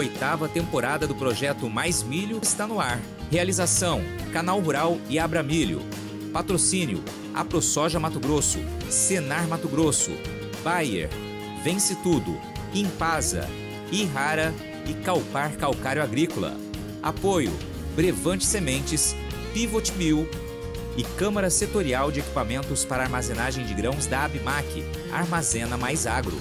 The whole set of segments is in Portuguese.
oitava temporada do projeto Mais Milho está no ar. Realização: Canal Rural e Abra Milho. Patrocínio: AproSoja Mato Grosso, Senar Mato Grosso, Bayer, Vence Tudo, Impasa, Irrara e Calpar Calcário Agrícola. Apoio: Brevante Sementes, Pivot Mil e Câmara Setorial de Equipamentos para Armazenagem de Grãos da ABMAC, Armazena Mais Agro.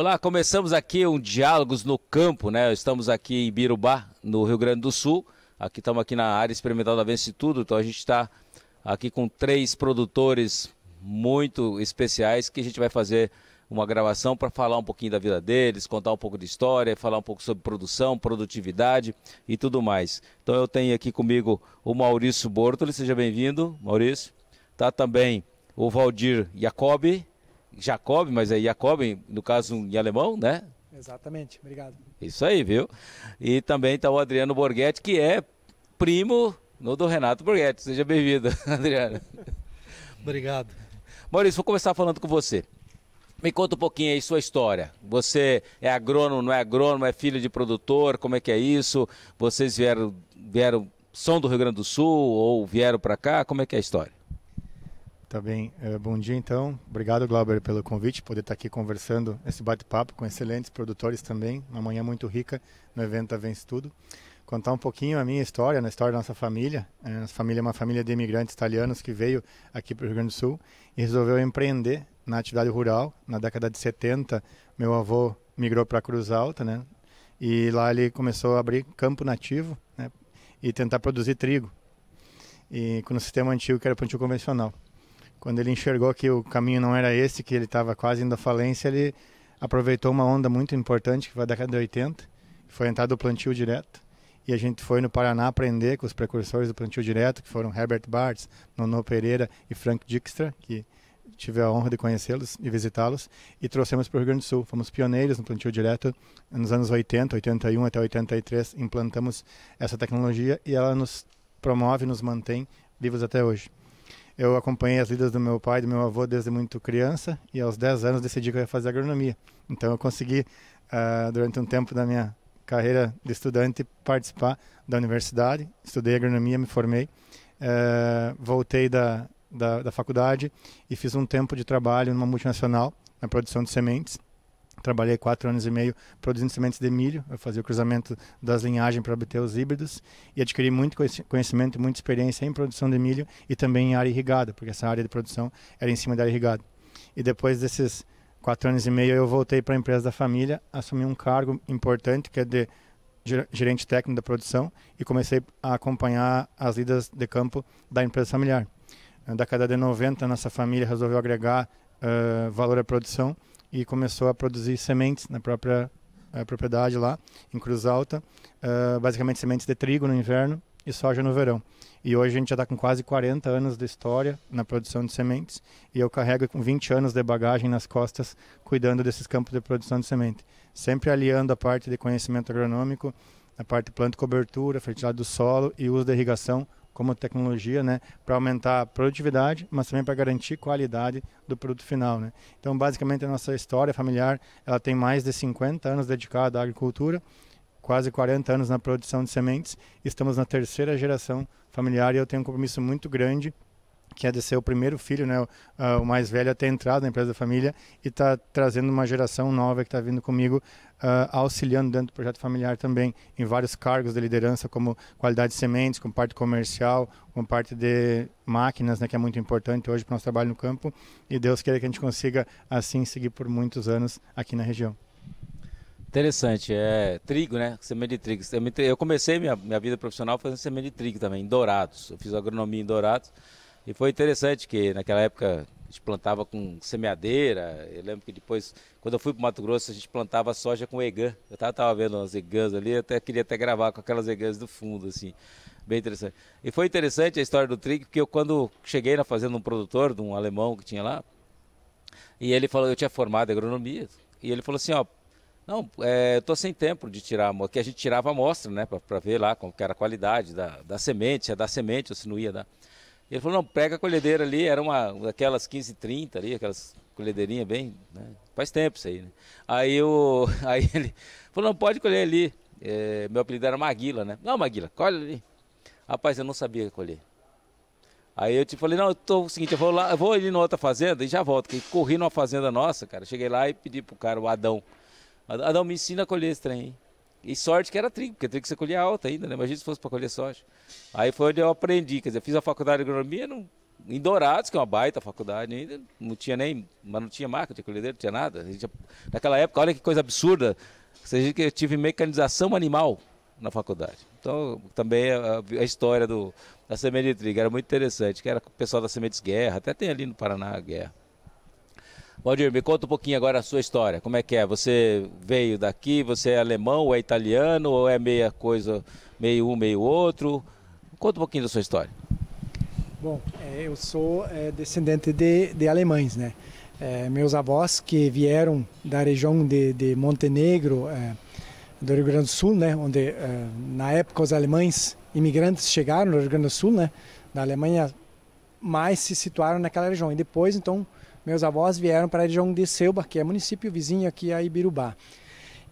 Olá, começamos aqui um Diálogos no Campo, né? Estamos aqui em Birubá, no Rio Grande do Sul. Aqui estamos aqui na área experimental da Vence Tudo, então a gente está aqui com três produtores muito especiais que a gente vai fazer uma gravação para falar um pouquinho da vida deles, contar um pouco de história, falar um pouco sobre produção, produtividade e tudo mais. Então eu tenho aqui comigo o Maurício Bortoli, seja bem-vindo, Maurício. Tá também o Valdir Jacobi, Jacob, mas é Jacob, no caso em alemão, né? Exatamente, obrigado. Isso aí, viu? E também está o Adriano Borghetti, que é primo no do Renato Borghetti. Seja bem-vindo, Adriano. obrigado. Maurício, vou começar falando com você. Me conta um pouquinho aí sua história. Você é agrônomo, não é agrônomo, é filho de produtor, como é que é isso? Vocês vieram, vieram, são do Rio Grande do Sul ou vieram para cá? Como é que é a história? Tá bem. Eh, bom dia, então. Obrigado, Glauber, pelo convite, poder estar tá aqui conversando esse bate-papo com excelentes produtores também. Uma manhã muito rica no evento Vence Tudo. Contar um pouquinho a minha história, a né, história da nossa família. Eh, nossa família é uma família de imigrantes italianos que veio aqui para o Rio Grande do Sul e resolveu empreender na atividade rural. Na década de 70, meu avô migrou para Cruz Alta, né? E lá ele começou a abrir campo nativo né? e tentar produzir trigo. E com o sistema antigo que era plantio convencional quando ele enxergou que o caminho não era esse, que ele estava quase indo à falência, ele aproveitou uma onda muito importante que foi da década de 80, foi entrar do plantio direto. E a gente foi no Paraná aprender com os precursores do plantio direto, que foram Herbert Bartz, Nono Pereira e Frank Dijkstra, que tive a honra de conhecê-los e visitá-los, e trouxemos para o Rio Grande do Sul. Fomos pioneiros no plantio direto nos anos 80, 81 até 83, implantamos essa tecnologia e ela nos promove, nos mantém vivos até hoje. Eu acompanhei as lidas do meu pai e do meu avô desde muito criança e aos 10 anos decidi que eu ia fazer agronomia. Então eu consegui, uh, durante um tempo da minha carreira de estudante, participar da universidade. Estudei agronomia, me formei. Uh, voltei da, da, da faculdade e fiz um tempo de trabalho numa multinacional na produção de sementes Trabalhei quatro anos e meio produzindo sementes de milho, eu fazia o cruzamento das linhagens para obter os híbridos e adquiri muito conhecimento, muita experiência em produção de milho e também em área irrigada, porque essa área de produção era em cima da área irrigada. E depois desses quatro anos e meio eu voltei para a empresa da família, assumi um cargo importante que é de gerente técnico da produção e comecei a acompanhar as lidas de campo da empresa familiar. Da década de 90, nossa família resolveu agregar uh, valor à produção e começou a produzir sementes na própria eh, propriedade lá, em Cruz Alta, uh, basicamente sementes de trigo no inverno e soja no verão. E hoje a gente já está com quase 40 anos de história na produção de sementes e eu carrego com 20 anos de bagagem nas costas cuidando desses campos de produção de semente, sempre aliando a parte de conhecimento agronômico, a parte de planta cobertura, fertilidade do solo e uso da irrigação como tecnologia, né, para aumentar a produtividade, mas também para garantir qualidade do produto final, né. Então, basicamente a nossa história familiar, ela tem mais de 50 anos dedicada à agricultura, quase 40 anos na produção de sementes, estamos na terceira geração familiar e eu tenho um compromisso muito grande que é de ser o primeiro filho, né, o, o mais velho a ter entrado na empresa da família e está trazendo uma geração nova que está vindo comigo Uh, auxiliando dentro do projeto familiar também em vários cargos de liderança, como qualidade de sementes, com parte comercial, com parte de máquinas, né, que é muito importante hoje para o nosso trabalho no campo. E Deus queira que a gente consiga assim seguir por muitos anos aqui na região. Interessante, é trigo, né? Semente de trigo. Eu comecei minha, minha vida profissional fazendo semente de trigo também, em Dourados. Eu fiz agronomia em Dourados e foi interessante que naquela época a gente plantava com semeadeira. Eu lembro que depois, quando eu fui para Mato Grosso, a gente plantava soja com egã. Eu estava vendo umas egãs ali, eu até queria até gravar com aquelas egãs do fundo, assim. Bem interessante. E foi interessante a história do trigo, porque eu quando cheguei na fazenda de um produtor, de um alemão que tinha lá, e ele falou, eu tinha formado agronomia, e ele falou assim, ó, não, é, eu tô sem tempo de tirar, porque a gente tirava amostra, né, para ver lá como que era a qualidade da, da semente, se ia dar semente ou se não ia dar. Ele falou, não, pega a colhedeira ali, era uma daquelas 15, 30 ali, aquelas colhedeirinhas bem, né? Faz tempo isso aí, né? Aí, eu, aí ele falou, não, pode colher ali. É, meu apelido era Maguila, né? Não, Maguila, colhe ali. Rapaz, eu não sabia colher. Aí eu te falei, não, eu tô é o seguinte, eu vou lá, eu vou ali na outra fazenda e já volto. Que corri numa fazenda nossa, cara. Cheguei lá e pedi pro cara, o Adão. Adão, me ensina a colher esse trem, hein? E sorte que era trigo, porque trigo você colhia alta ainda, né? Imagina se fosse para colher soja. Aí foi onde eu aprendi, quer dizer, fiz a faculdade de agronomia não, em Dourados, que é uma baita faculdade ainda, não tinha nem, mas não tinha máquina de tinha colhedeira, não tinha nada. Gente, naquela época, olha que coisa absurda, seja que eu tive mecanização animal na faculdade. Então, também a, a história do, da semente de trigo era muito interessante, que era o pessoal da Sementes Guerra, até tem ali no Paraná a guerra. Valdir, me conta um pouquinho agora a sua história. Como é que é? Você veio daqui, você é alemão, ou é italiano, ou é meia coisa, meio um, meio outro? Conta um pouquinho da sua história. Bom, é, eu sou é, descendente de, de alemães, né? É, meus avós que vieram da região de, de Montenegro, é, do Rio Grande do Sul, né? Onde, é, na época, os alemães imigrantes chegaram no Rio Grande do Sul, né? Da Alemanha, mais se situaram naquela região. E depois, então, meus avós vieram para a região de Selba, que é município vizinho aqui a Ibirubá.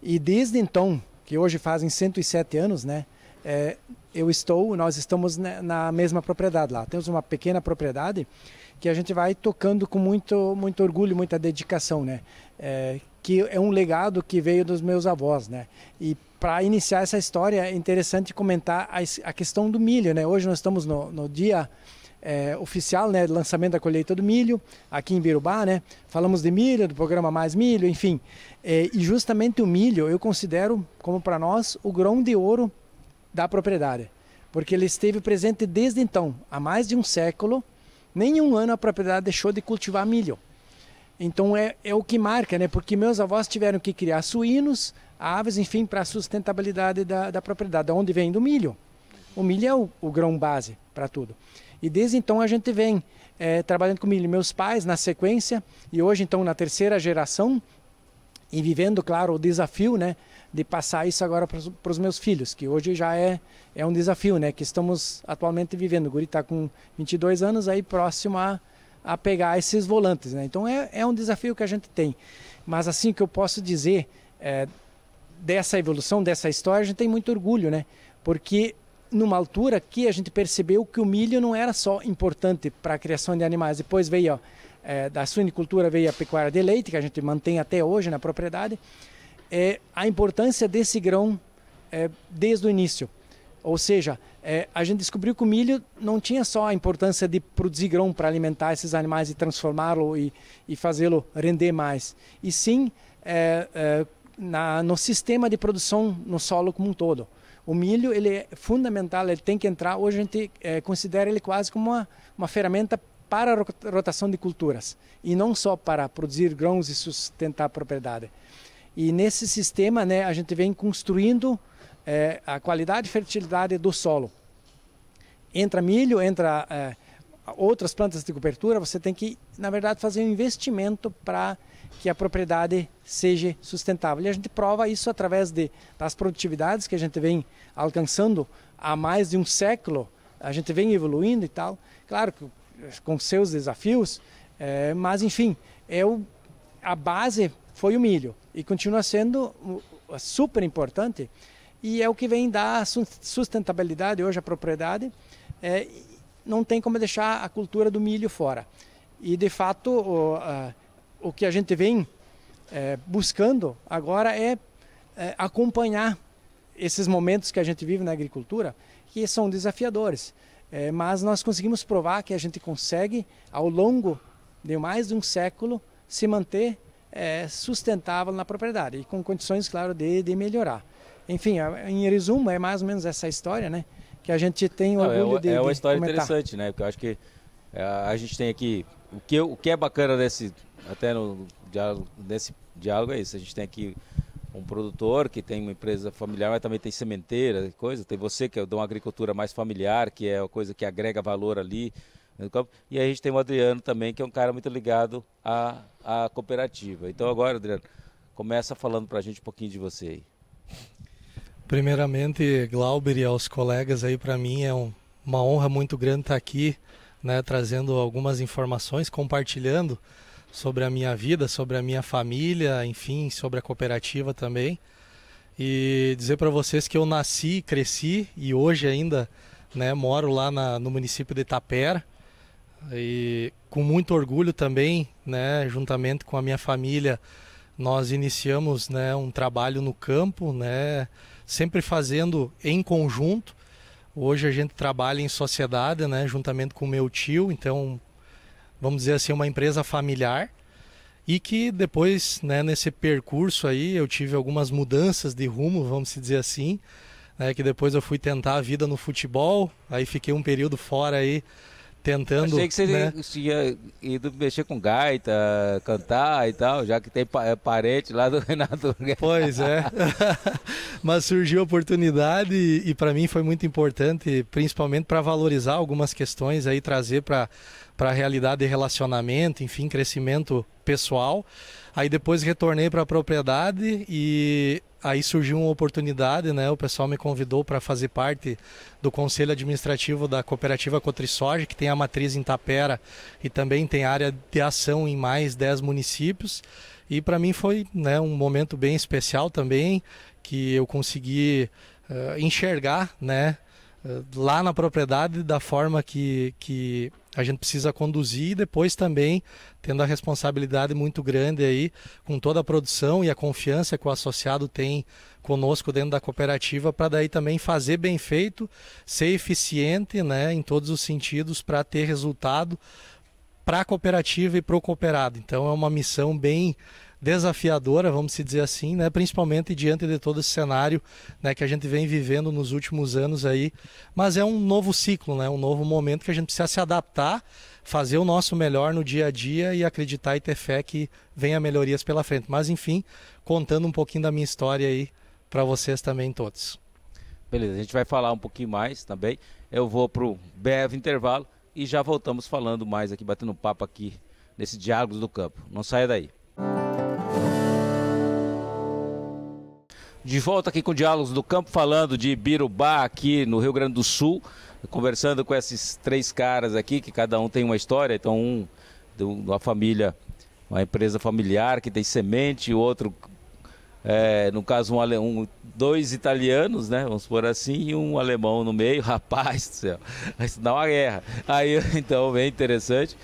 E desde então, que hoje fazem 107 anos, né? É, eu estou, nós estamos na mesma propriedade lá. Temos uma pequena propriedade que a gente vai tocando com muito, muito orgulho, muita dedicação, né? É, que é um legado que veio dos meus avós, né? E para iniciar essa história, é interessante comentar a, a, questão do milho, né? Hoje nós estamos no, no dia é, oficial, né, lançamento da colheita do milho aqui em Birubá, né? Falamos de milho, do programa Mais Milho, enfim. É, e justamente o milho eu considero, como para nós, o grão de ouro da propriedade, porque ele esteve presente desde então, há mais de um século. Nenhum ano a propriedade deixou de cultivar milho. Então é, é o que marca, né? Porque meus avós tiveram que criar suínos, aves, enfim, para a sustentabilidade da, da propriedade, de onde vem do milho. O milho é o, o grão base para tudo. E desde então a gente vem é, trabalhando com milho. Meus pais, na sequência, e hoje então na terceira geração, e vivendo, claro, o desafio né, de passar isso agora para os meus filhos, que hoje já é, é um desafio né, que estamos atualmente vivendo. O Guri está com 22 anos, aí próximo a, a pegar esses volantes. Né? Então é, é um desafio que a gente tem. Mas assim que eu posso dizer é, dessa evolução, dessa história, a gente tem muito orgulho, né? porque numa altura que a gente percebeu que o milho não era só importante para a criação de animais. Depois veio ó, é, da suinicultura veio a pecuária de leite que a gente mantém até hoje na propriedade. É, a importância desse grão é, desde o início. Ou seja, é, a gente descobriu que o milho não tinha só a importância de produzir grão para alimentar esses animais e transformá-lo e, e fazê-lo render mais, e sim é, é, na, no sistema de produção no solo como um todo. O milho ele é fundamental, ele tem que entrar. Hoje a gente é, considera ele quase como uma, uma ferramenta para a rotação de culturas e não só para produzir grãos e sustentar a propriedade. E nesse sistema, né, a gente vem construindo é, a qualidade e fertilidade do solo. Entra milho, entra é, outras plantas de cobertura, você tem que, na verdade, fazer um investimento para que a propriedade seja sustentável. E a gente prova isso através de, das produtividades que a gente vem alcançando há mais de um século, a gente vem evoluindo e tal, claro, eh, com seus desafios, é, mas enfim, é o, a base foi o milho e continua sendo super importante e é o que vem dar sustentabilidade hoje à propriedade. É, não tem como deixar a cultura do milho fora. E de fato, o, a, o que a gente vem é, buscando agora é, é, acompanhar esses momentos que a gente vive na agricultura, que são desafiadores. É, mas nós conseguimos provar que a gente consegue, ao longo de mais de um século, se manter é, sustentável na propriedade e com condições, claro, de, de melhorar. Enfim, é, em resumo, é mais ou menos essa história, né? Que a gente tem orgulho Não, é, de, é uma história comentar. interessante, né? Porque eu acho que é, a gente tem aqui o que, o que é bacana desse, até no diálogo, nesse diálogo é isso. A gente tem aqui um produtor que tem uma empresa familiar, mas também tem sementeira, coisa. Tem você que é de uma agricultura mais familiar, que é a coisa que agrega valor ali né, E a gente tem o Adriano também, que é um cara muito ligado à, à cooperativa. Então agora, Adriano, começa falando para a gente um pouquinho de você aí. Primeiramente, Glauber e aos colegas aí, para mim é um, uma honra muito grande estar aqui, né, trazendo algumas informações, compartilhando sobre a minha vida, sobre a minha família, enfim, sobre a cooperativa também. E dizer para vocês que eu nasci, cresci e hoje ainda né, moro lá na, no município de Itapera. E com muito orgulho também, né, juntamente com a minha família, nós iniciamos né, um trabalho no campo, né, sempre fazendo em conjunto. Hoje a gente trabalha em sociedade, né, juntamente com meu tio, então vamos dizer assim, uma empresa familiar e que depois, né, nesse percurso aí, eu tive algumas mudanças de rumo, vamos dizer assim, né, que depois eu fui tentar a vida no futebol, aí fiquei um período fora aí tentando. Achei que você né? tinha ido mexer com gaita, cantar e tal, já que tem é, parente lá do Renato. Pois é. Mas surgiu a oportunidade e, e para mim foi muito importante, principalmente para valorizar algumas questões aí, trazer para para a realidade de relacionamento, enfim, crescimento pessoal. Aí depois retornei para a propriedade e aí surgiu uma oportunidade, né? O pessoal me convidou para fazer parte do conselho administrativo da cooperativa Cotrisorge, que tem a matriz em Tapera e também tem área de ação em mais 10 municípios. E para mim foi né, um momento bem especial também, que eu consegui uh, enxergar, né? Eh, lá na propriedade da forma que, que a gente precisa conduzir e depois também tendo a responsabilidade muito grande aí com toda a produção e a confiança que o associado tem conosco dentro da cooperativa para daí também fazer bem feito, ser eficiente, né, em todos os sentidos para ter resultado para a cooperativa e para o cooperado. Então é uma missão bem desafiadora, vamos se dizer assim, né? principalmente diante de todo esse cenário né, que a gente vem vivendo nos últimos anos aí. Mas é um novo ciclo, né? um novo momento que a gente precisa se adaptar, fazer o nosso melhor no dia a dia e acreditar e ter fé que venha melhorias pela frente. Mas enfim, contando um pouquinho da minha história aí para vocês também todos. Beleza, a gente vai falar um pouquinho mais também. Eu vou para o breve intervalo e já voltamos falando mais aqui, batendo papo aqui nesse Diálogos do Campo. Não saia daí. De volta aqui com Diálogos do Campo, falando de Birubá, aqui no Rio Grande do Sul, conversando com esses três caras aqui, que cada um tem uma história. Então, um de uma família, uma empresa familiar que tem semente, o outro, é, no caso, um, um, dois italianos, né? Vamos por assim, e um alemão no meio. Rapaz do céu, isso dá uma guerra. Aí, então, bem interessante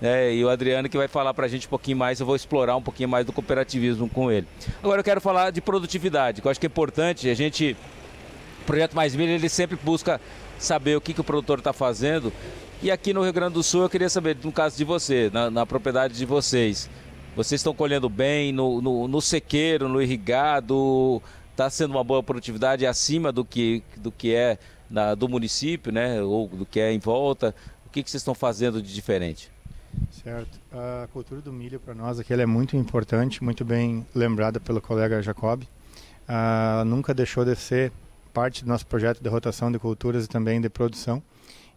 né? E o Adriano que vai falar para a gente um pouquinho mais, eu vou explorar um pouquinho mais do cooperativismo com ele. Agora eu quero falar de produtividade, que eu acho que é importante a gente... O Projeto Mais Milha, ele sempre busca saber o que, que o produtor está fazendo. E aqui no Rio Grande do Sul, eu queria saber, no caso de você, na, na propriedade de vocês, vocês estão colhendo bem no, no, no sequeiro, no irrigado, está sendo uma boa produtividade acima do que, do que é na, do município, né? Ou do que é em volta. O que, que vocês estão fazendo de diferente? Certo. A cultura do milho para nós aqui é muito importante, muito bem lembrada pelo colega Jacob. Ah, nunca deixou de ser parte do nosso projeto de rotação de culturas e também de produção.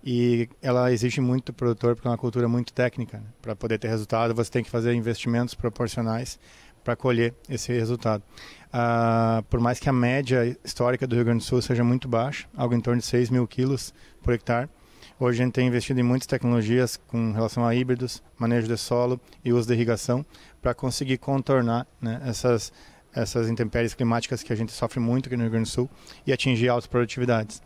E ela exige muito do produtor porque é uma cultura muito técnica. Né? Para poder ter resultado, você tem que fazer investimentos proporcionais para colher esse resultado. Ah, por mais que a média histórica do Rio Grande do Sul seja muito baixa, algo em torno de 6 mil quilos por hectare, Hoje a gente tem investido em muitas tecnologias com relação a híbridos, manejo de solo e uso de irrigação para conseguir contornar né, essas, essas intempéries climáticas que a gente sofre muito aqui no Rio Grande do Sul e atingir altas produtividades.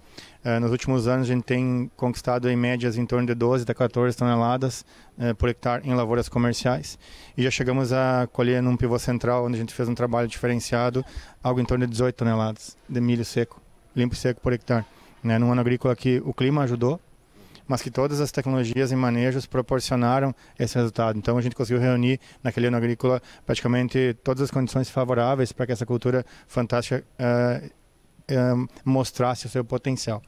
Eh, nos últimos anos a gente tem conquistado em médias em torno de 12 a 14 toneladas eh, por hectare em lavouras comerciais e já chegamos a colher num pivô central onde a gente fez um trabalho diferenciado algo em torno de 18 toneladas de milho seco, limpo e seco por hectare. Né, num ano agrícola que o clima ajudou, mas que todas as tecnologias e manejos proporcionaram esse resultado. Então a gente conseguiu reunir naquele ano agrícola praticamente todas as condições favoráveis para que essa cultura fantástica eh, eh, mostrasse o seu potencial.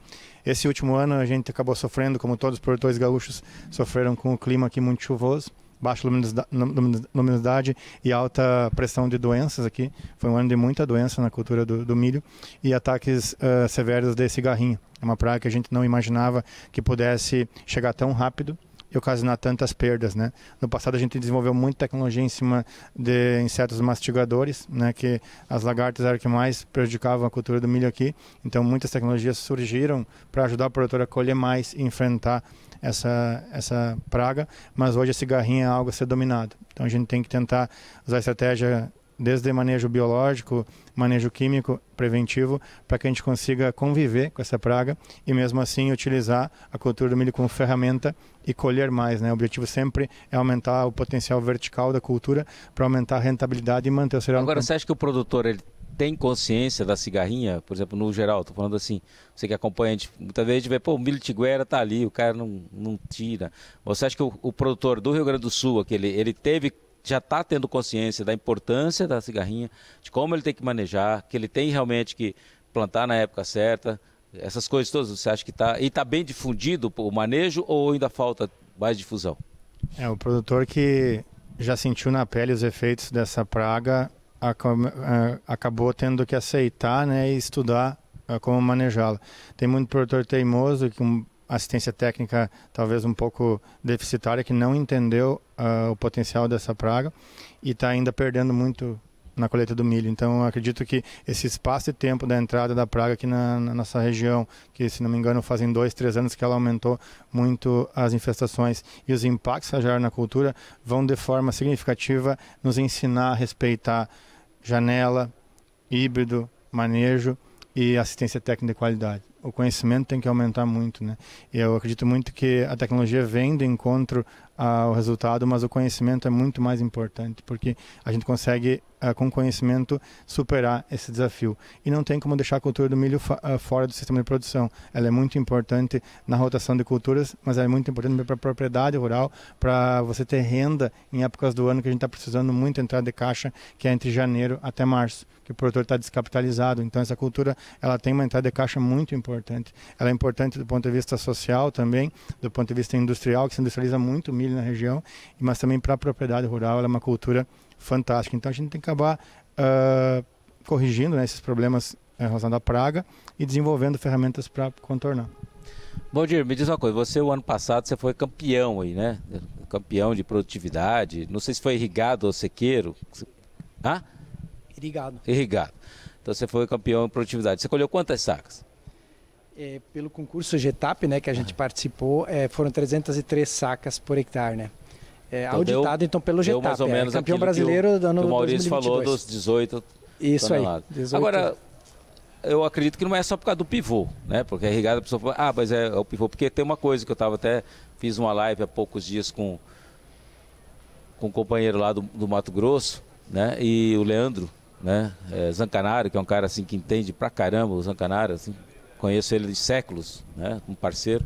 Esse último ano a gente acabou sofrendo, como todos os produtores gaúchos sofreram com o clima aqui muito chuvoso baixa luminosidade e alta pressão de doenças aqui. Foi um ano de muita doença na cultura do, do milho e ataques uh, severos desse garrinho. É uma praga que a gente não imaginava que pudesse chegar tão rápido e ocasionar tantas perdas, né? No passado a gente desenvolveu muita tecnologia em cima de insetos mastigadores, né? Que as lagartas eram que mais prejudicavam a cultura do milho aqui. Então muitas tecnologias surgiram para ajudar o produtor a colher mais e enfrentar essa essa praga. Mas hoje a cigarrinha é algo a ser dominado. Então a gente tem que tentar usar a estratégia desde manejo biológico, manejo químico preventivo, para que a gente consiga conviver com essa praga e mesmo assim utilizar a cultura do milho como ferramenta e colher mais. Né? O objetivo sempre é aumentar o potencial vertical da cultura para aumentar a rentabilidade e manter o cereal. Agora, você acha que o produtor ele tem consciência da cigarrinha? Por exemplo, no geral, estou falando assim, você que acompanha, a gente, muitas vezes a gente vê, pô, o milho tiguera está ali, o cara não, não tira. Você acha que o, o produtor do Rio Grande do Sul, aquele, ele teve já está tendo consciência da importância da cigarrinha, de como ele tem que manejar, que ele tem realmente que plantar na época certa, essas coisas todas, você acha que está. E está bem difundido o manejo ou ainda falta mais difusão? É, o produtor que já sentiu na pele os efeitos dessa praga é, acabou tendo que aceitar né, e estudar é, como manejá-la. Tem muito produtor teimoso que um, assistência técnica talvez um pouco deficitária, que não entendeu uh, o potencial dessa praga e está ainda perdendo muito na colheita do milho. Então, acredito que esse espaço e tempo da entrada da praga aqui na, na, nossa região, que se não me engano fazem dois, três anos que ela aumentou muito as infestações e os impactos que na cultura, vão de forma significativa nos ensinar a respeitar janela, híbrido, manejo e assistência técnica de qualidade o conhecimento tem que aumentar muito, né? E eu acredito muito que a tecnologia vem do encontro o resultado, mas o conhecimento é muito mais importante, porque a gente consegue, com conhecimento, superar esse desafio. E não tem como deixar a cultura do milho fora do sistema de produção. Ela é muito importante na rotação de culturas, mas é muito importante para a propriedade rural, para você ter renda em épocas do ano que a gente está precisando muito entrar de caixa, que é entre janeiro até março, que o produtor está descapitalizado. Então, essa cultura ela tem uma entrada de caixa muito importante. Ela é importante do ponto de vista social também, do ponto de vista industrial, que se industrializa muito milho na região, mas também para a propriedade rural, ela é uma cultura fantástica. Então a gente tem que acabar uh, corrigindo né, esses problemas eh, relação à praga e desenvolvendo ferramentas para contornar. Bom dia, me diz uma coisa, você o ano passado você foi campeão aí, né? Campeão de produtividade, não sei se foi irrigado ou sequeiro. Hã? Irrigado. Irrigado. Então você foi campeão em produtividade. Você colheu quantas sacas? É, pelo concurso GETAP, né, que a gente participou, é, foram 303 sacas por hectare, né? É, então auditado deu, então pelo GETAP, mais ou é, menos campeão brasileiro que o, do ano que o Maurício 2022. falou dos 18 Isso toneladas. aí, 18. Agora, eu acredito que não é só por causa do pivô, né? Porque a irrigada a pessoa fala, ah, mas é, é, o pivô. Porque tem uma coisa que eu estava até, fiz uma live há poucos dias com, com um companheiro lá do, do Mato Grosso, né? E o Leandro, né? É, Zancanaro, que é um cara assim que entende pra caramba o Zancanaro, assim, conheço ele de séculos, né, um parceiro.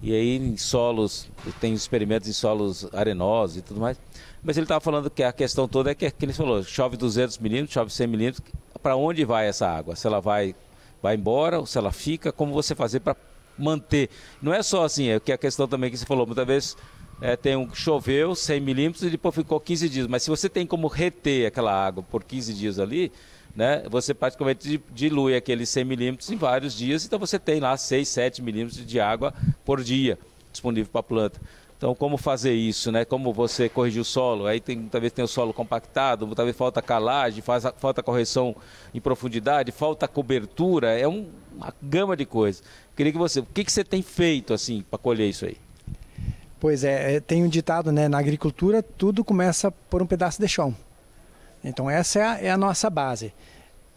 E aí em solos, tem experimentos em solos arenosos e tudo mais. Mas ele estava falando que a questão toda é que, que ele falou, chove 200 milímetros, chove 100 milímetros, para onde vai essa água? Se ela vai, vai embora ou se ela fica? Como você fazer para manter? Não é só assim, é que a questão também que você falou, muitas vezes é, tem um choveu 100 milímetros e depois ficou 15 dias. Mas se você tem como reter aquela água por 15 dias ali, né, você praticamente dilui aqueles 100 milímetros em vários dias, então você tem lá 6, 7 milímetros de água por dia disponível para a planta. Então, como fazer isso, né? Como você corrigir o solo? Aí tem, muitas vezes tem o solo compactado, muitas vezes falta calagem, faz, falta correção em profundidade, falta cobertura, é um, uma gama de coisas. Queria que você, o que, que você tem feito assim para colher isso aí? Pois é, é tem um ditado, né? Na agricultura tudo começa por um pedaço de chão. Então essa é a, é a nossa base.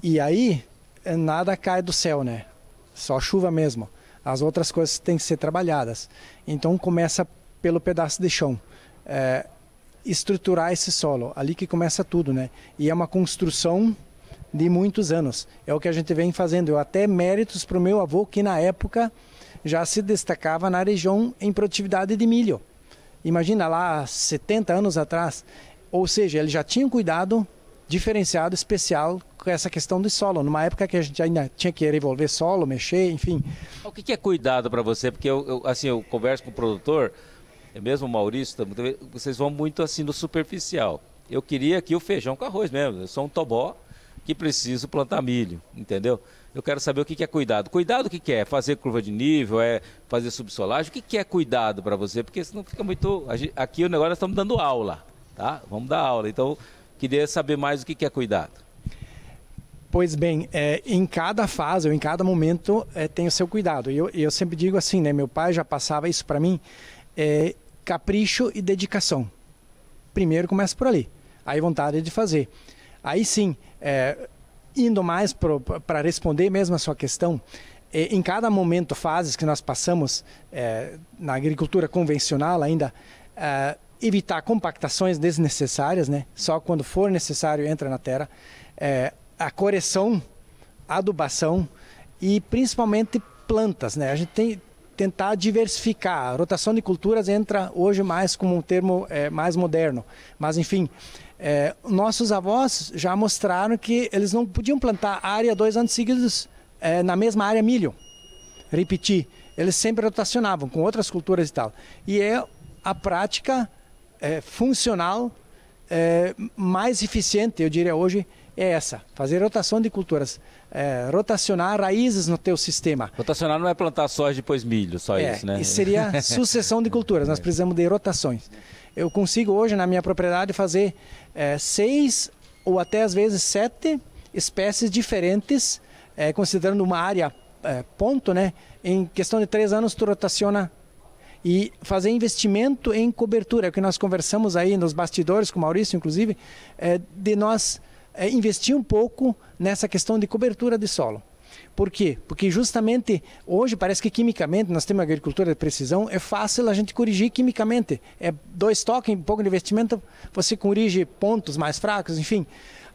E aí nada cai do céu, né? Só chuva mesmo. As outras coisas têm que ser trabalhadas. Então começa pelo pedaço de chão. É, estruturar esse solo, ali que começa tudo, né? E é uma construção de muitos anos. É o que a gente vem fazendo. Eu até méritos para o meu avô, que na época já se destacava na região em produtividade de milho. Imagina lá, 70 anos atrás, ou seja, ele já tinha um cuidado diferenciado, especial com essa questão do solo, numa época que a gente ainda tinha que revolver solo, mexer, enfim. O que é cuidado para você? Porque eu, eu, assim, eu converso com o produtor, é mesmo o Maurício, tá vocês vão muito assim no superficial. Eu queria aqui o feijão com arroz mesmo, eu sou um tobó que preciso plantar milho, entendeu? Eu quero saber o que é cuidado. Cuidado o que é? Fazer curva de nível, é fazer subsolagem? O que é cuidado para você? Porque senão fica muito. Aqui o negócio nós estamos dando aula tá? Vamos dar aula. Então, queria saber mais o que é cuidado. Pois bem, é, em cada fase ou em cada momento é, tem o seu cuidado. E eu, eu sempre digo assim, né? Meu pai já passava isso para mim: é, capricho e dedicação. Primeiro começa por ali. Aí vontade de fazer. Aí sim, é, indo mais para responder mesmo a sua questão, é, em cada momento, fases que nós passamos é, na agricultura convencional ainda, evitar compactações desnecessárias, né? Só quando for necessário entra na terra. É, a correção, adubação e principalmente plantas, né? A gente tem tentar diversificar. A rotação de culturas entra hoje mais como um termo é, mais moderno, mas enfim. É, nossos avós já mostraram que eles não podiam plantar área dois anos seguidos é, na mesma área milho. Repetir, eles sempre rotacionavam com outras culturas e tal. E é a prática é, funcional, é, mais eficiente, eu diria hoje, é essa, fazer rotação de culturas, é, rotacionar raízes no teu sistema. Rotacionar não é plantar soja e depois milho, só é, isso, né? Isso seria sucessão de culturas, nós precisamos de rotações. Eu consigo hoje na minha propriedade fazer é, seis ou até às vezes sete espécies diferentes, é, considerando uma área é, ponto, né? Em questão de três anos tu rotaciona e fazer investimento em cobertura, é o que nós conversamos aí nos bastidores com o Maurício, inclusive, é, de nós é, investir um pouco nessa questão de cobertura de solo. Por quê? Porque justamente hoje parece que quimicamente nós temos agricultura de precisão, é fácil a gente corrigir quimicamente. É dois toques, um pouco de investimento, você corrige pontos mais fracos, enfim.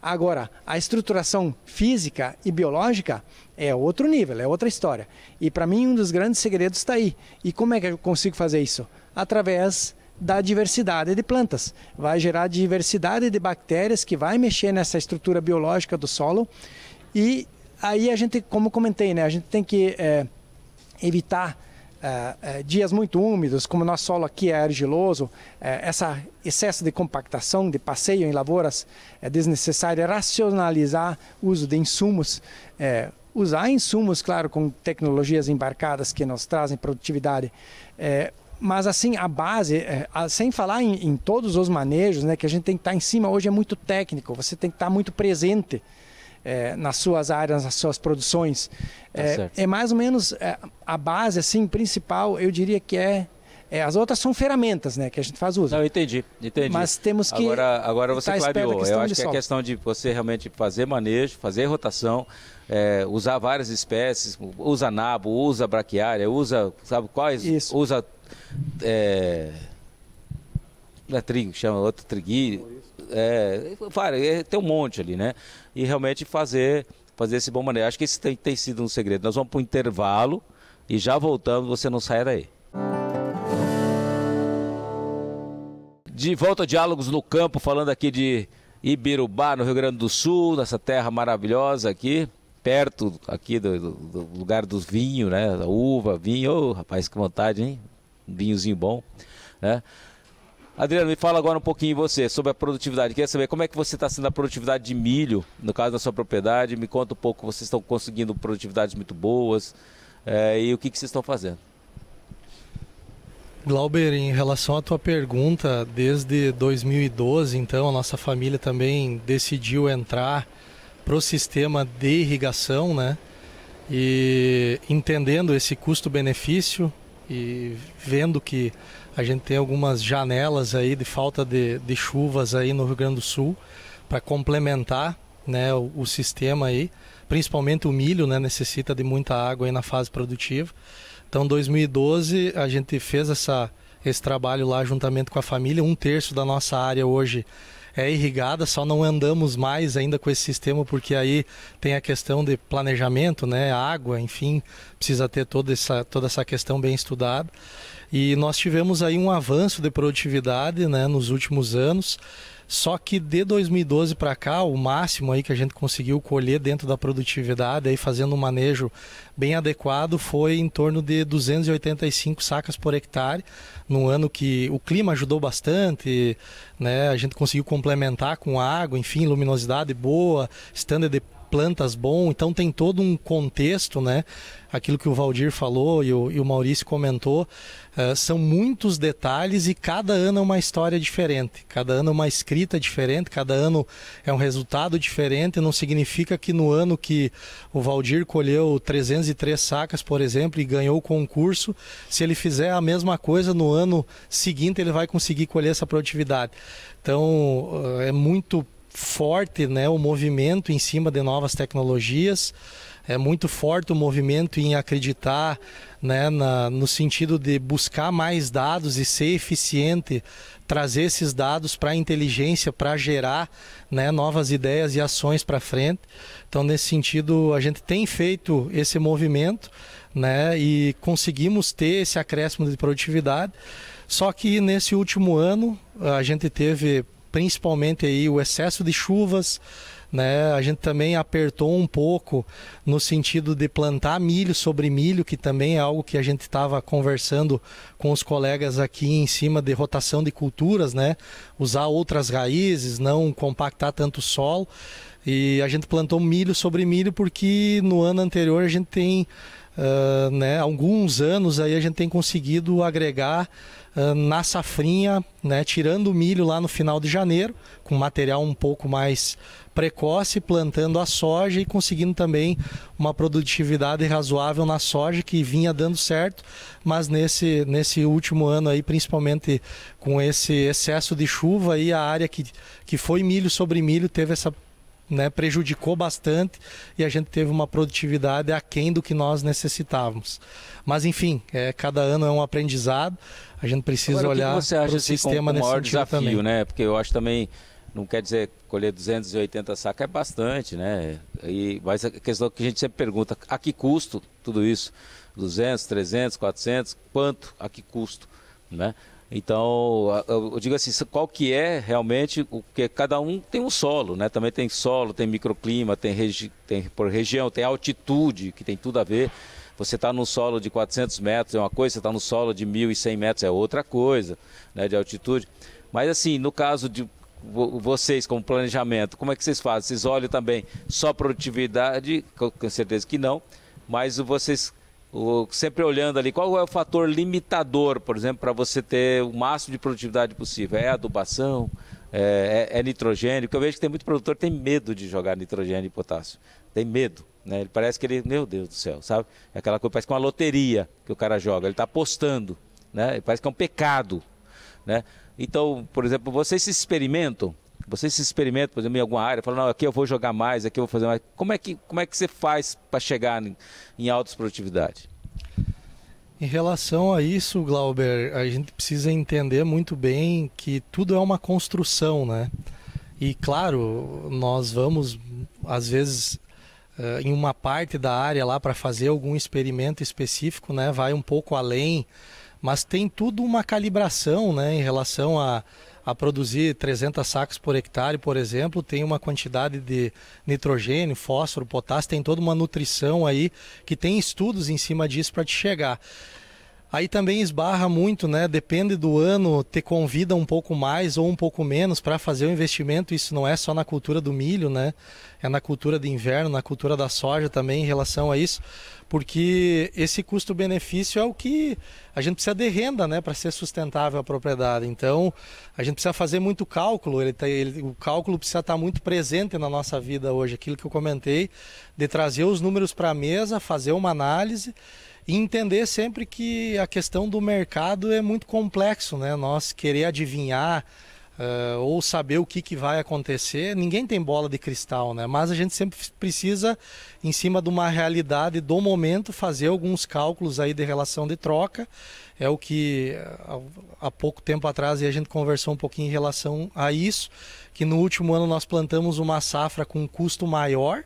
Agora, a estruturação física e biológica é outro nível, é outra história. E para mim, um dos grandes segredos está aí. E como é que eu consigo fazer isso? Através da diversidade de plantas. Vai gerar diversidade de bactérias que vai mexer nessa estrutura biológica do solo. E aí a gente, como comentei, né, a gente tem que é, evitar é, é, dias muito úmidos, como nosso solo aqui é argiloso, uh, essa excesso de compactação, de passeio em lavouras, é desnecessário racionalizar o uso de insumos, usar insumos, claro, com tecnologias embarcadas que nos trazem produtividade, mas assim a base sem falar em, em, todos os manejos né que a gente tem que estar tá em cima hoje é muito técnico você tem que estar tá muito presente é, nas suas áreas, nas suas produções. Tá é, é, mais ou menos é, a base assim principal, eu diria que é, é, as outras são ferramentas, né, que a gente faz uso. Não, entendi, entendi. Mas temos que agora, agora você tá clareou. Eu acho que é questão de você realmente fazer manejo, fazer rotação, é, usar várias espécies, usa nabo, usa braquiária, usa sabe quais, Isso. usa é, não é trigo, chama outro triguinho é, é, tem um monte ali, né? E realmente fazer, fazer esse bombardeio. Acho que esse tem, tem sido um segredo. Nós vamos para o intervalo e já voltamos, você não sai daí. De volta a Diálogos no Campo, falando aqui de Ibirubá, no Rio Grande do Sul, nessa terra maravilhosa aqui, perto aqui do, do, do lugar dos vinhos, né? Da uva, vinho, oh, rapaz, que vontade, hein? Vinhozinho bom, né? Adriano, me fala agora um pouquinho você sobre a produtividade. Queria saber como é que você está sendo a produtividade de milho, no caso da sua propriedade. Me conta um pouco, vocês estão conseguindo produtividades muito boas é, e o que, que vocês estão fazendo. Glauber, em relação à tua pergunta, desde 2012, então, a nossa família também decidiu entrar para o sistema de irrigação, né? E entendendo esse custo-benefício e vendo que a gente tem algumas janelas aí de falta de, de chuvas aí no Rio Grande do Sul para complementar né, o, o, sistema aí. Principalmente o milho né, necessita de muita água aí na fase produtiva. Então, 2012 a gente fez essa, esse trabalho lá juntamente com a família. Um terço da nossa área hoje é irrigada, só não andamos mais ainda com esse sistema porque aí tem a questão de planejamento, né, água, enfim, precisa ter toda essa toda essa questão bem estudada. E nós tivemos aí um avanço de produtividade né, nos últimos anos. Só que de 2012 para cá, o máximo aí que a gente conseguiu colher dentro da produtividade, aí fazendo um manejo bem adequado, foi em torno de 285 sacas por hectare, num ano que o clima ajudou bastante, né? A gente conseguiu complementar com água, enfim, luminosidade boa, standard de plantas bom, então tem todo um contexto, né? Aquilo que o Valdir falou e o, e o Maurício comentou, ah, são muitos detalhes e cada ano é uma história diferente, cada ano é uma escrita diferente, cada ano é um resultado diferente. Não significa que no ano que o Valdir colheu 303 sacas, por exemplo, e ganhou o concurso, se ele fizer a mesma coisa no ano seguinte, ele vai conseguir colher essa produtividade. Então, ah, é muito forte né, o movimento em cima de novas tecnologias é muito forte o movimento em acreditar né, na, no sentido de buscar mais dados e ser eficiente, trazer esses dados para a inteligência, para gerar né, novas ideias e ações para frente. Então, nesse sentido, a gente tem feito esse movimento né, e conseguimos ter esse acréscimo de produtividade. Só que nesse último ano, a gente teve principalmente aí o excesso de chuvas, né? A gente também apertou um pouco no sentido de plantar milho sobre milho, que também é algo que a gente estava conversando com os colegas aqui em cima de rotação de culturas, né? usar outras raízes, não compactar tanto o solo. E a gente plantou milho sobre milho porque no ano anterior a gente tem ah, né, alguns anos aí a gente tem conseguido agregar uh, na safrinha, né, tirando o milho lá no final de janeiro, com material um pouco mais precoce, plantando a soja e conseguindo também uma produtividade razoável na soja que vinha dando certo, mas nesse, nesse último ano aí, principalmente com esse excesso de chuva aí, a área que, que foi milho sobre milho teve essa né, prejudicou bastante e a gente teve uma produtividade aquém do que nós necessitávamos. Mas enfim, é, cada ano é um aprendizado. A gente precisa Agora, olhar para assim, o sistema com, com nesse maior desafio, também. né? Porque eu acho também não quer dizer colher 280 sacos é bastante, né? E mas a questão que a gente sempre pergunta, a que custo tudo isso? 200, 300, 400, quanto? A que custo, né? Então, eu digo assim, qual que é realmente o que cada um tem um solo, né? Também tem solo, tem microclima, tem, regi tem por região, tem altitude, que tem tudo a ver. Você está num solo de 400 metros é uma coisa, você está num solo de 1.100 metros é outra coisa, né? De altitude. Mas assim, no caso de vocês como planejamento, como é que vocês fazem? Vocês olham também só produtividade? Com certeza que não, mas vocês sempre olhando ali qual é o fator limitador, por exemplo, para você ter o máximo de produtividade possível. É adubação, é, é, é, nitrogênio, porque eu vejo que tem muito produtor que tem medo de jogar nitrogênio e potássio. Tem medo. Né? Ele parece que ele, meu Deus do céu, sabe? É aquela coisa, parece que é uma loteria que o cara joga, ele está apostando. Né? Parece que é um pecado. Né? Então, por exemplo, vocês se experimentam você se experimenta, por exemplo, em alguma área, fala, não, aqui eu vou jogar mais, aqui eu vou fazer mais. Como é que, como é que você faz para chegar em, em alta produtividade? Em relação a isso, Glauber, a gente precisa entender muito bem que tudo é uma construção, né? E claro, nós vamos às vezes eh, em uma parte da área lá para fazer algum experimento específico, né? Vai um pouco além mas tem tudo uma calibração né, em relação a, a produzir 300 sacos por hectare, por exemplo, tem uma quantidade de nitrogênio, fósforo, potássio, tem toda uma nutrição aí que tem estudos em cima disso para te chegar. Aí também esbarra muito, né? Depende do ano, te convida um pouco mais ou um pouco menos para fazer o investimento. Isso não é só na cultura do milho, né? É na cultura de inverno, na cultura da soja também em relação a isso, porque esse custo-benefício é o que a gente precisa de renda, né, para ser sustentável a propriedade. Então, a gente precisa fazer muito cálculo. Ele, tá, ele o cálculo precisa estar tá muito presente na nossa vida hoje. Aquilo que eu comentei de trazer os números para a mesa, fazer uma análise e entender sempre que a questão do mercado é muito complexo, né? Nós querer adivinhar uh, ou saber o que, que vai acontecer, ninguém tem bola de cristal, né? Mas a gente sempre precisa, em cima de uma realidade do momento, fazer alguns cálculos aí de relação de troca. É o que há pouco tempo atrás a gente conversou um pouquinho em relação a isso, que no último ano nós plantamos uma safra com um custo maior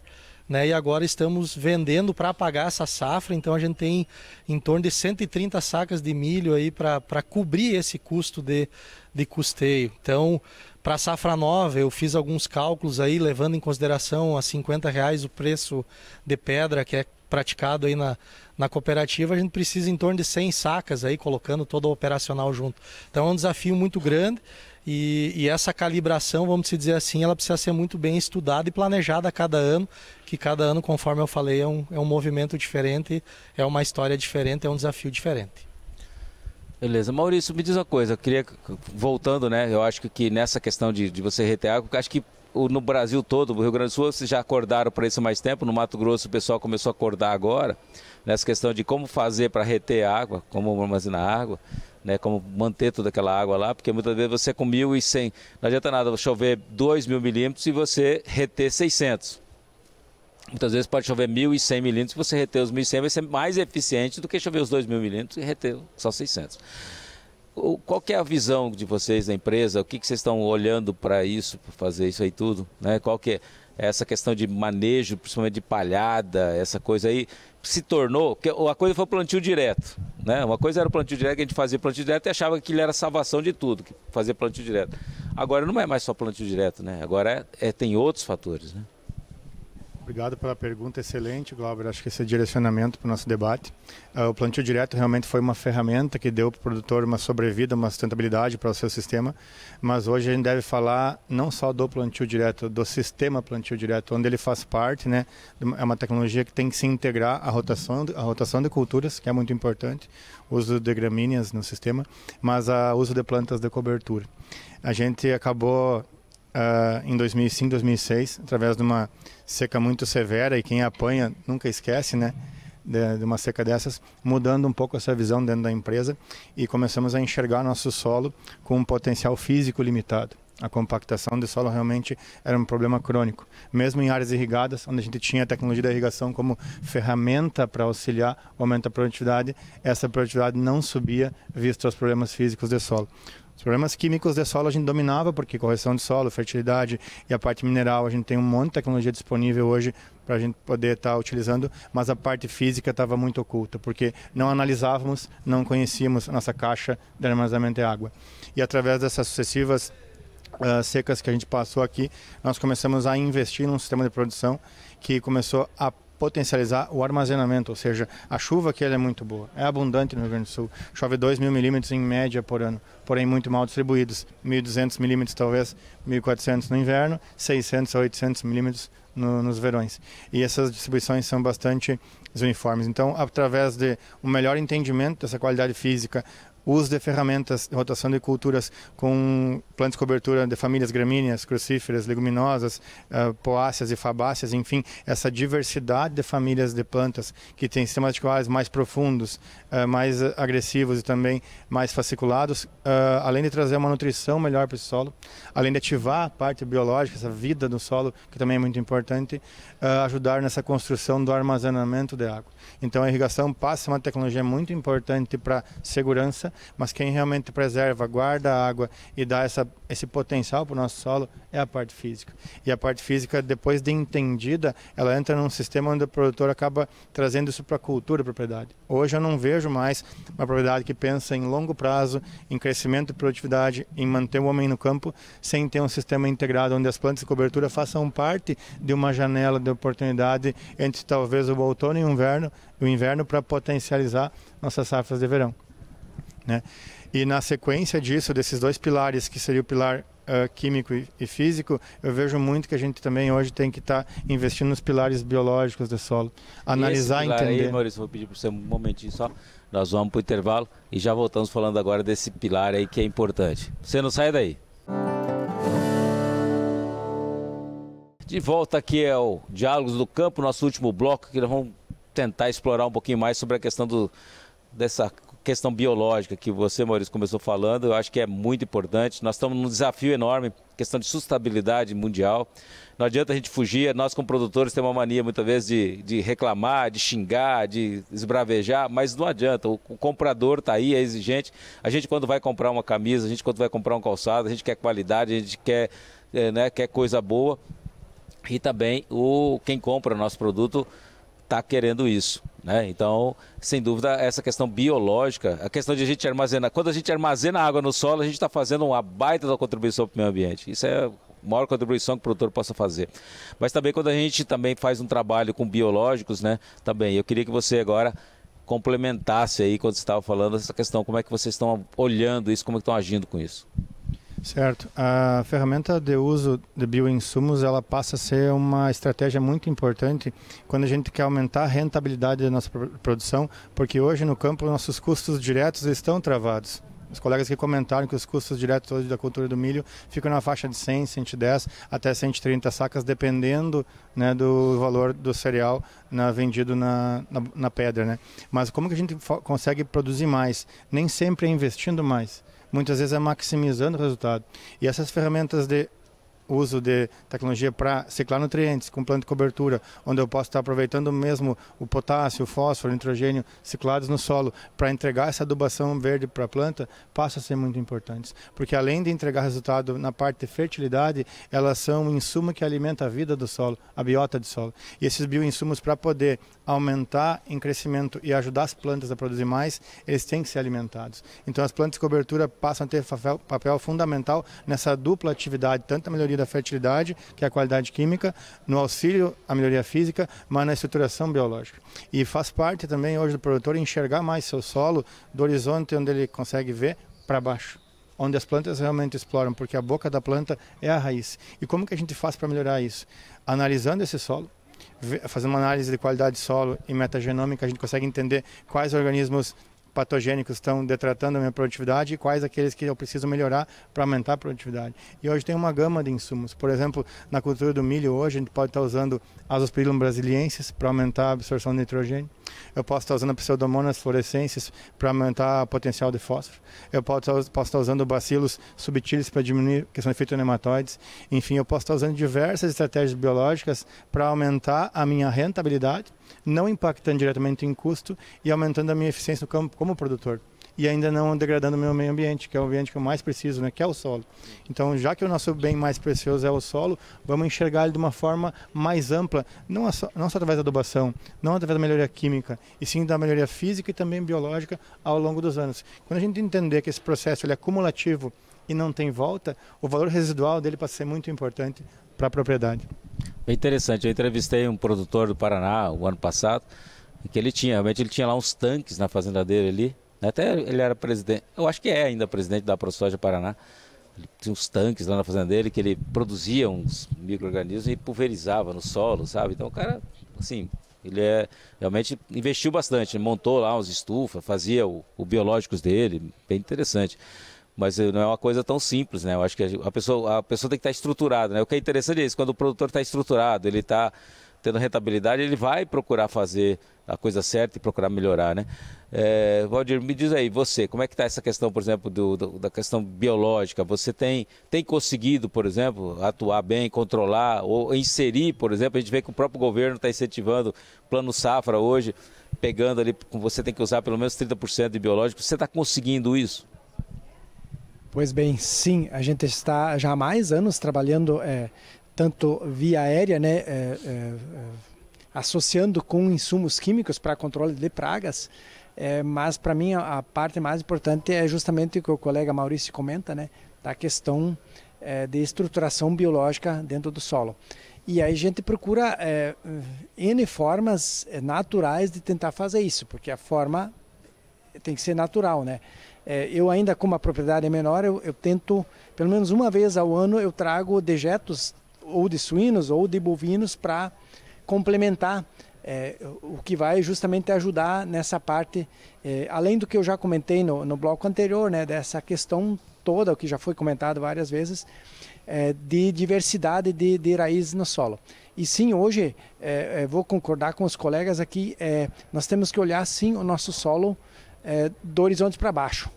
né? E agora estamos vendendo para pagar essa safra, então a gente tem em torno de 130 sacas de milho aí para cobrir esse custo de, de custeio. Então, para safra nova, eu fiz alguns cálculos aí, levando em consideração a 50 reais o preço de pedra que é praticado aí na, na cooperativa, a gente precisa em torno de 100 sacas aí, colocando todo o operacional junto. Então é um desafio muito grande e, e, essa calibração, vamos dizer assim, ela precisa ser muito bem estudada e planejada a cada ano, que cada ano, conforme eu falei, é um, é um movimento diferente, é uma história diferente, é um desafio diferente. Beleza, Maurício, me diz uma coisa, eu queria, voltando, né, eu acho que nessa questão de, de você reter água, acho que no Brasil todo, no Rio Grande do Sul, vocês já acordaram para isso mais tempo, no Mato Grosso o pessoal começou a acordar agora, nessa questão de como fazer para reter água, como armazenar água, né, como manter toda aquela água lá, porque muitas vezes você é com 1.100, não adianta nada chover 2.000 mil milímetros e você reter 600. Muitas vezes pode chover 1.100 milímetros, você reter os 1.100 vai ser mais eficiente do que chover os 2.000 milímetros e reter só 600. O, qual é a visão de vocês da empresa? O que, que vocês estão olhando para isso, para fazer isso aí tudo? Né? Qual que é essa questão de manejo, principalmente de palhada, essa coisa aí? se tornou, que uma é, coisa foi o plantio direto, né? Uma coisa era o plantio direto, que a gente fazia plantio direto e achava que ele era a salvação de tudo, que plantio direto. Agora não é mais só plantio direto, né? Agora é, é tem outros fatores, né? Obrigado pela pergunta excelente, Glauber. Acho que esse é direcionamento para o nosso debate. Uh, o plantio direto realmente foi uma ferramenta que deu para o produtor uma sobrevida, uma sustentabilidade para o seu sistema, mas hoje a gente deve falar não só do plantio direto, do sistema plantio direto, onde ele faz parte, né? É uma tecnologia que tem que se integrar à rotação, à rotação de culturas, que é muito importante, o uso de gramíneas no sistema, mas o uso de plantas de cobertura. A gente acabou uh, em 2005, 2006, através de uma seca muito severa e quem apanha nunca esquece, né? De, de, uma seca dessas, mudando um pouco essa visão dentro da empresa e começamos a enxergar nosso solo com um potencial físico limitado. A compactação do solo realmente era um problema crônico, mesmo em áreas irrigadas, onde a gente tinha a tecnologia da irrigação como ferramenta para auxiliar o aumento da produtividade, essa produtividade não subia visto os problemas físicos do solo. Os problemas químicos de solo a gente dominava, porque correção de solo, fertilidade e a parte mineral, a gente tem um monte de tecnologia disponível hoje para a gente poder estar tá utilizando, mas a parte física estava muito oculta, porque não analisávamos, não conhecíamos a nossa caixa de armazenamento de água. E através dessas sucessivas uh, secas que a gente passou aqui, nós começamos a investir num sistema de produção que começou a potencializar o armazenamento, ou seja, a chuva que ela é muito boa, é abundante no Rio Grande do Sul, chove 2 mil milímetros em média por ano, porém muito mal distribuídos, 1.200 milímetros talvez, 1.400 no inverno, 600 a 800 milímetros no, nos verões. E essas distribuições são bastante uniformes. Então, através de um melhor entendimento dessa qualidade física, uso de ferramentas de rotação de culturas com plantas de cobertura de famílias gramíneas, crucíferas, leguminosas, eh, poáceas e fabáceas, enfim, essa diversidade de famílias de plantas que têm sistemas articulares mais profundos, eh, mais agressivos e também mais fasciculados, eh, além de trazer uma nutrição melhor para o solo, além de ativar a parte biológica, essa vida do solo, que também é muito importante, ajudar nessa construção do armazenamento de água. Então a irrigação passa uma tecnologia muito importante para segurança, mas quem realmente preserva, guarda a água e dá essa, esse potencial para o nosso solo é a parte física. E a parte física, depois de entendida, ela entra num sistema onde o produtor acaba trazendo isso para a cultura, propriedade. Hoje eu não vejo mais uma propriedade que pensa em longo prazo, em crescimento e produtividade, em manter o homem no campo, sem ter um sistema integrado onde as plantas de cobertura façam parte de uma janela de oportunidade entre talvez o outono e o inverno, o inverno para potencializar nossas safras de verão. Né? E na sequência disso, desses dois pilares, que seria o pilar uh, químico e, e, físico, eu vejo muito que a gente também hoje tem que estar tá investindo nos pilares biológicos do solo, analisar e esse entender. Aí, Maurício, vou pedir para você um momentinho só. Nós vamos para o intervalo e já voltamos falando agora desse pilar aí que é importante. Você não sai daí. De volta aqui é o Diálogos do Campo, nosso último bloco, que nós vamos tentar explorar um pouquinho mais sobre a questão do, dessa questão biológica que você, Maurício, começou falando, eu acho que é muito importante. Nós estamos num desafio enorme, questão de sustentabilidade mundial. Não adianta a gente fugir, nós como produtores temos uma mania muitas vezes de, de reclamar, de xingar, de esbravejar, mas não adianta, o, o comprador está aí, é exigente. A gente quando vai comprar uma camisa, a gente quando vai comprar um calçado, a gente quer qualidade, a gente quer, é, né, quer coisa boa. E também o, quem compra o nosso produto está querendo isso. Né? Então, sem dúvida, essa questão biológica, a questão de a gente armazenar. Quando a gente armazena água no solo, a gente está fazendo uma baita da contribuição para o meio ambiente. Isso é a maior contribuição que o produtor possa fazer. Mas também quando a gente também faz um trabalho com biológicos, né? Também eu queria que você agora complementasse aí quando você estava falando essa questão, como é que vocês estão olhando isso, como é que estão agindo com isso. Certo. A ferramenta de uso de bioinsumos ela passa a ser uma estratégia muito importante quando a gente quer aumentar a rentabilidade da nossa produção, porque hoje no campo nossos custos diretos estão travados. Os colegas que comentaram que os custos diretos hoje da cultura do milho ficam na faixa de 100, 110 até 130 sacas, dependendo né, do valor do cereal né, vendido na, na, na pedra. Né? Mas como que a gente consegue produzir mais? Nem sempre é investindo mais muitas vezes é maximizando o resultado. E essas ferramentas de uso de tecnologia para ciclar nutrientes com planta de cobertura, onde eu posso estar aproveitando mesmo o potássio, o fósforo, o nitrogênio ciclados no solo para entregar essa adubação verde para a planta, passa a ser muito importante. Porque além de entregar resultado na parte de fertilidade, elas são um insumo que alimenta a vida do solo, a biota do solo. E esses bioinsumos, para poder aumentar em crescimento e ajudar as plantas a produzir mais, eles têm que ser alimentados. Então as plantas de cobertura passam a ter papel, fundamental nessa dupla atividade, tanto a melhoria da fertilidade, que é a qualidade química, no auxílio à melhoria física, mas na estruturação biológica. E faz parte também hoje do produtor enxergar mais seu solo do horizonte onde ele consegue ver para baixo onde as plantas realmente exploram, porque a boca da planta é a raiz. E como que a gente faz para melhorar isso? Analisando esse solo, fazendo uma análise de qualidade de solo e metagenômica, a gente consegue entender quais organismos patogênicos estão detratando a minha produtividade e quais aqueles que eu preciso melhorar para aumentar a produtividade. E hoje tem uma gama de insumos. Por exemplo, na cultura do milho hoje a gente pode estar tá usando azospilum brasiliensis para aumentar a absorção de nitrogênio. Eu posso estar tá usando pseudomonas fluorescentes para aumentar o potencial de fósforo. Eu posso, tá, posso estar usando bacilos subtilis para diminuir a questão de nematóides. Enfim, eu posso estar usando diversas estratégias biológicas para aumentar a minha rentabilidade não impactando diretamente em custo e aumentando a minha eficiência no campo como produtor e ainda não degradando o meu meio ambiente, que é o ambiente que eu mais preciso, né, que é o solo. Então, já que o nosso bem mais precioso é o solo, vamos enxergar ele de uma forma mais ampla, não só, não só através da adubação, não através da melhoria química, e sim da melhoria física e também biológica ao longo dos anos. Quando a gente entender que esse processo ele é acumulativo e não tem volta, o valor residual dele pode ser muito importante para a propriedade bem interessante. Eu entrevistei um produtor do Paraná o ano passado, que ele tinha, realmente ele tinha lá uns tanques na fazenda dele ali. Né? Até ele era presidente, eu acho que é ainda presidente da ProSoja Paraná. Ele tinha uns tanques lá na fazenda dele que ele produzia uns micro-organismos e pulverizava no solo, sabe? Então o cara, assim, ele é, realmente investiu bastante, montou lá uns estufas, fazia o, o biológicos dele, bem interessante mas eh, não é uma coisa tão simples, né? Eu acho que a pessoa, a pessoa tem que estar estruturada, né? O que é interessante é isso, quando o produtor está estruturado, ele está tendo rentabilidade, ele vai procurar fazer a coisa certa e procurar melhorar, né? É, Valdir, me diz aí, você, como é que está essa questão, por exemplo, do, do, da questão biológica? Você tem, tem conseguido, por exemplo, atuar bem, controlar ou inserir, por exemplo, a gente vê que o próprio governo está incentivando plano safra hoje, pegando ali, você tem que usar pelo menos 30% de biológico, você está conseguindo isso? Pois bem, sim, a gente está já há mais anos trabalhando é, tanto via aérea, né, é, é, associando com insumos químicos para controle de pragas, mas para mim a, a, parte mais importante é justamente o que o colega Maurício comenta, né, da questão de estruturação biológica dentro do solo. E aí a gente procura é, N formas naturais de tentar fazer isso, porque a forma tem que ser natural, né? É, eu ainda, como a propriedade é menor, eu, eu, tento, pelo menos uma vez ao ano, eu trago dejetos ou de suínos ou de bovinos para complementar é, o que vai justamente ajudar nessa parte, é, além do que eu já comentei no, no bloco anterior, né, dessa questão toda, o que já foi comentado várias vezes, é, de diversidade de, de raízes no solo. E sim, hoje, é, é, vou concordar com os colegas aqui, é, nós temos que olhar sim o nosso solo é, do horizonte para baixo.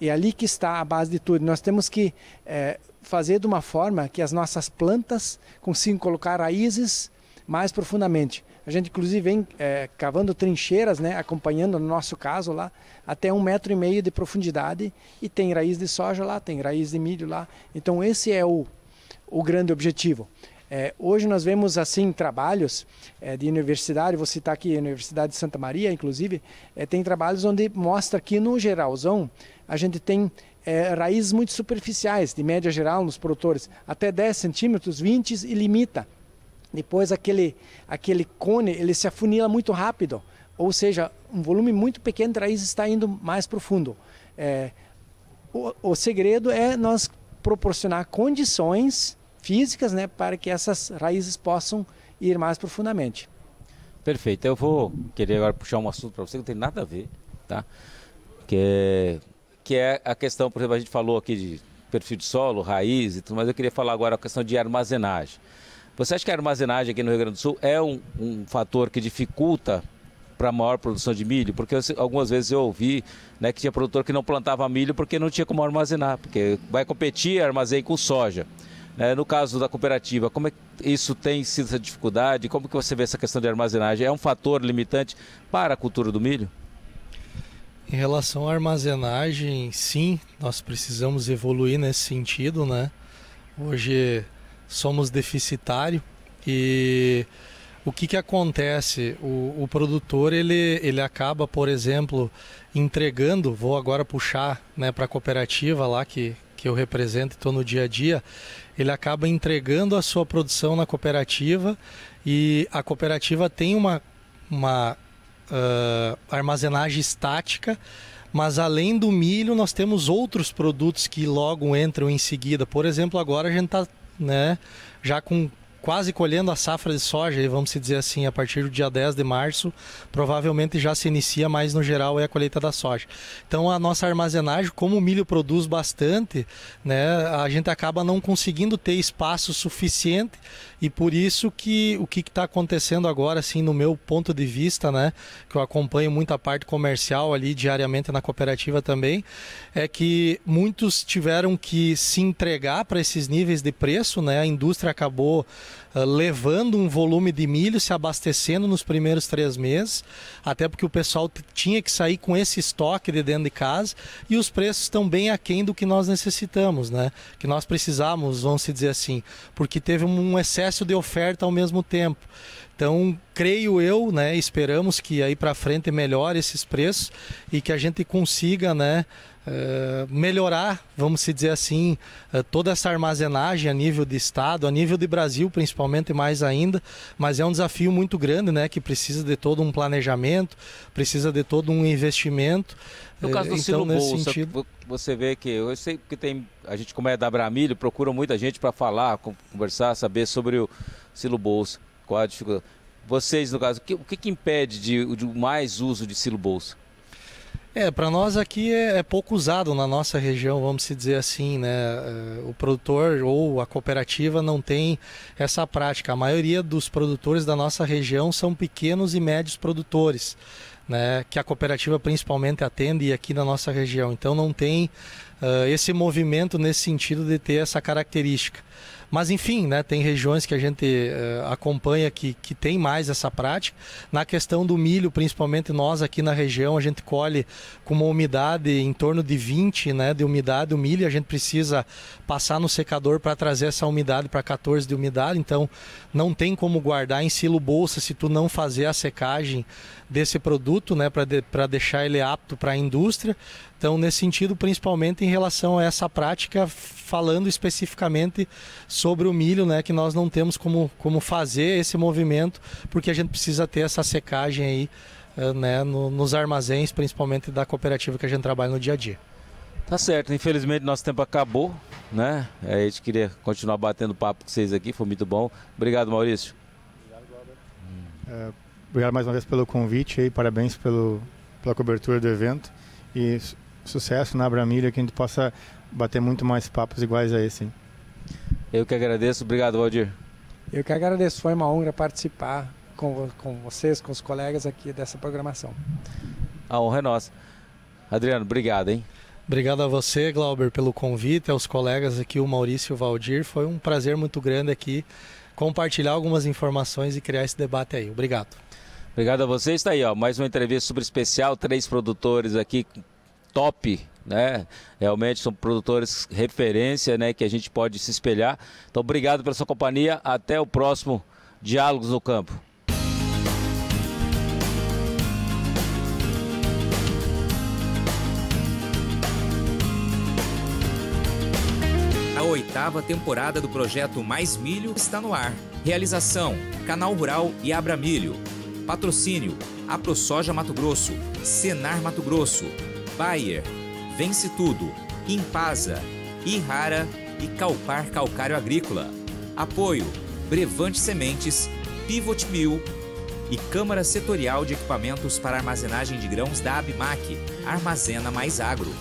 E é ali que está a base de tudo. Nós temos que é, fazer de uma forma que as nossas plantas consigam colocar raízes mais profundamente. A gente, inclusive, vem é, cavando trincheiras, né, acompanhando, no nosso caso, lá, até um metro e meio de profundidade. E tem raiz de soja lá, tem raiz de milho lá. Então, esse é o, o grande objetivo. É, hoje nós vemos assim trabalhos é, de universidade, vou citar aqui a Universidade de Santa Maria, inclusive, é, tem trabalhos onde mostra que no geralzão a gente tem é, raízes muito superficiais, de média geral nos produtores, até 10 centímetros, 20 e limita. Depois aquele, aquele cone, ele se afunila muito rápido, ou seja, um volume muito pequeno de raiz está indo mais profundo. É, o, o segredo é nós proporcionar condições físicas, né, para que essas raízes possam ir mais profundamente. Perfeito. Eu vou querer agora puxar um assunto para você que não tem nada a ver, tá? Que é, que é a questão, por exemplo, a gente falou aqui de perfil de solo, raiz e tudo, mas eu queria falar agora a questão de armazenagem. Você acha que a armazenagem aqui no Rio Grande do Sul é um, um fator que dificulta para maior produção de milho? Porque eu, algumas vezes eu ouvi né, que tinha produtor que não plantava milho porque não tinha como armazenar, porque vai competir armazém com soja. É, no caso da cooperativa, como é que isso tem sido essa dificuldade? Como que você vê essa questão de armazenagem? É um fator limitante para a cultura do milho? Em relação à armazenagem, sim, nós precisamos evoluir nesse sentido, né? Hoje somos deficitário e o que, que acontece? O, o produtor ele, ele acaba, por exemplo, entregando, vou agora puxar né, para a cooperativa lá que, que eu represento e estou no dia a dia, ele acaba entregando a sua produção na cooperativa e a cooperativa tem uma, uma uh, armazenagem estática mas além do milho, nós temos outros produtos que logo entram em seguida. Por exemplo, agora a gente está né, já com quase colhendo a safra de soja, vamos se dizer assim, a partir do dia 10 de março, provavelmente já se inicia, mas no geral é a colheita da soja. Então a nossa armazenagem, como o milho produz bastante, né, a gente acaba não conseguindo ter espaço suficiente e por isso que o que está acontecendo agora, assim, no meu ponto de vista, né, que eu acompanho muita parte comercial ali diariamente na cooperativa também, é que muitos tiveram que se entregar para esses níveis de preço, né, a indústria acabou eh, levando um volume de milho, se abastecendo nos primeiros três meses, até porque o pessoal tinha que sair com esse estoque de dentro de casa e os preços estão bem aquém do que nós necessitamos, né? Que nós precisamos, vamos dizer assim, porque teve um excesso de oferta ao mesmo tempo. Então, creio eu, né, esperamos que aí para frente melhore esses preços e que a gente consiga, né, eh, melhorar, vamos se dizer assim, eh, toda essa armazenagem a nível de estado, a nível de Brasil principalmente mais ainda, mas é um desafio muito grande, né, que precisa de todo um planejamento, precisa de todo um investimento. No caso eh, do então, Ciro nesse Bolsa, sentido... você vê que eu sei que tem a gente como é da Bramilho, procura muita gente para falar, conversar, saber sobre o silo Bolsa, qual a dificuldade. Vocês, no caso, o que, o que impede de, de mais uso de silo Bolsa? É, para nós aqui é, é, pouco usado na nossa região, vamos se dizer assim, né? É, o produtor ou a cooperativa não tem essa prática. A maioria dos produtores da nossa região são pequenos e médios produtores, né? Que a cooperativa principalmente atende aqui na nossa região. Então não tem uh, esse movimento nesse sentido de ter essa característica. Mas enfim, né, tem regiões que a gente uh, acompanha que, que tem mais essa prática. Na questão do milho, principalmente nós aqui na região, a gente colhe com uma umidade em torno de 20 né, de umidade o milho, a gente precisa passar no secador para trazer essa umidade para 14 de umidade, então não tem como guardar em silo bolsa se tu não fazer a secagem desse produto, né, para de, deixar ele apto para a indústria. Então, nesse sentido, principalmente em relação a essa prática, falando especificamente sobre o milho, né, que nós não temos como, como fazer esse movimento, porque a gente precisa ter essa secagem aí, eh, né, no, nos armazéns, principalmente da cooperativa que a gente trabalha no dia a dia. Tá certo, infelizmente nosso tempo acabou, né? É, a gente queria continuar batendo papo com vocês aqui, foi muito bom. Obrigado, Maurício. Obrigado, É, obrigado mais uma vez pelo convite e parabéns pelo, pela cobertura do evento. E sucesso na Abramilha, que a gente possa bater muito mais papos iguais a esse. Eu que agradeço, obrigado Valdir. Eu que agradeço, foi uma honra participar com, com vocês, com os colegas aqui dessa programação. A honra é nossa. Adriano, obrigado, hein? Obrigado a você, Glauber, pelo convite, aos colegas aqui, o Maurício e o Valdir. Foi um prazer muito grande aqui compartilhar algumas informações e criar esse debate aí. Obrigado. Obrigado a vocês. Está aí, ó, mais uma entrevista super especial. Três produtores aqui top, né? Realmente são produtores referência, né? Que a gente pode se espelhar. Então, obrigado pela sua companhia. Até o próximo Diálogos no Campo. A oitava temporada do projeto Mais Milho está no ar. Realização: Canal Rural e Abra Milho. Patrocínio: AproSoja Mato Grosso, Senar Mato Grosso, Bayer, Vence Tudo, Impasa, Irrara e Calpar Calcário Agrícola. Apoio: Brevante Sementes, Pivot Mill e Câmara Setorial de Equipamentos para Armazenagem de Grãos da ABMAC, Armazena Mais Agro.